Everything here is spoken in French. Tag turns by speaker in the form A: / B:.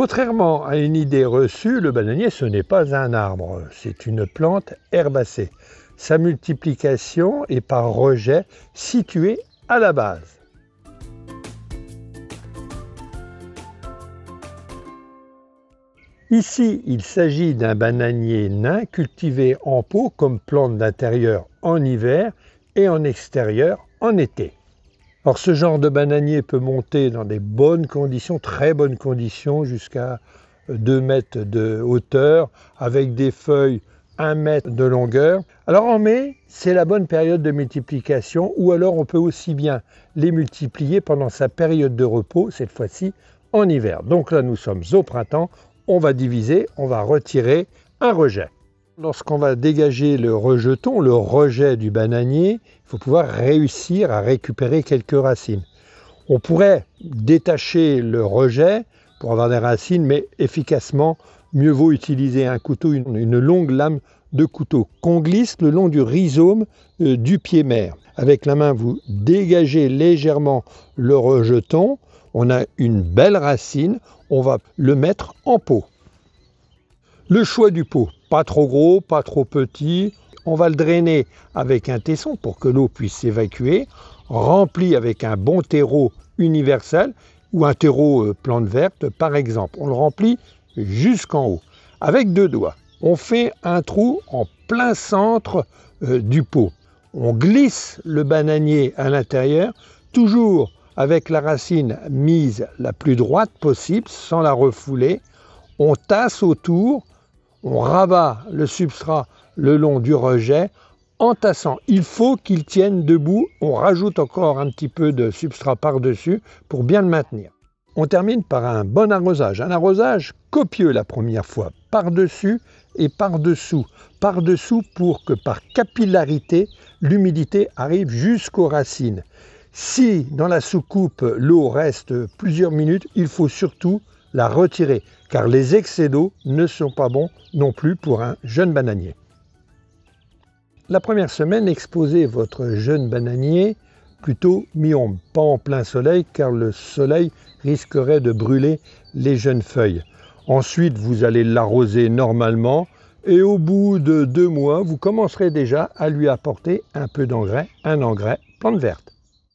A: Contrairement à une idée reçue, le bananier, ce n'est pas un arbre, c'est une plante herbacée. Sa multiplication est par rejet situé à la base. Ici, il s'agit d'un bananier nain cultivé en pot comme plante d'intérieur en hiver et en extérieur en été. Or, ce genre de bananier peut monter dans des bonnes conditions, très bonnes conditions, jusqu'à 2 mètres de hauteur, avec des feuilles 1 mètre de longueur. Alors en mai, c'est la bonne période de multiplication, ou alors on peut aussi bien les multiplier pendant sa période de repos, cette fois-ci en hiver. Donc là, nous sommes au printemps, on va diviser, on va retirer un rejet. Lorsqu'on va dégager le rejeton, le rejet du bananier, il faut pouvoir réussir à récupérer quelques racines. On pourrait détacher le rejet pour avoir des racines, mais efficacement, mieux vaut utiliser un couteau, une, longue lame de couteau qu'on glisse le long du rhizome euh, du pied mère. Avec la main, vous dégagez légèrement le rejeton. On a une belle racine. On va le mettre en pot. Le choix du pot. Pas trop gros, pas trop petit. On va le drainer avec un tesson pour que l'eau puisse s'évacuer, rempli avec un bon terreau universel ou un terreau euh, plante verte par exemple. On le remplit jusqu'en haut. Avec deux doigts, on fait un trou en plein centre euh, du pot. On glisse le bananier à l'intérieur, toujours avec la racine mise la plus droite possible, sans la refouler. On tasse autour on rabat le substrat le long du rejet en tassant. Il faut qu'il tienne debout, on rajoute encore un petit peu de substrat par-dessus pour bien le maintenir. On termine par un bon arrosage, un arrosage copieux la première fois, par-dessus et par-dessous, par-dessous pour que par capillarité, l'humidité arrive jusqu'aux racines. Si dans la soucoupe l'eau reste plusieurs minutes, il faut surtout la retirer, car les excès d'eau ne sont pas bons non plus pour un jeune bananier. La première semaine, exposez votre jeune bananier plutôt mi-ombre, pas en plein soleil, car le soleil risquerait de brûler les jeunes feuilles. Ensuite, vous allez l'arroser normalement, et au bout de deux mois, vous commencerez déjà à lui apporter un peu d'engrais, un engrais plante verte.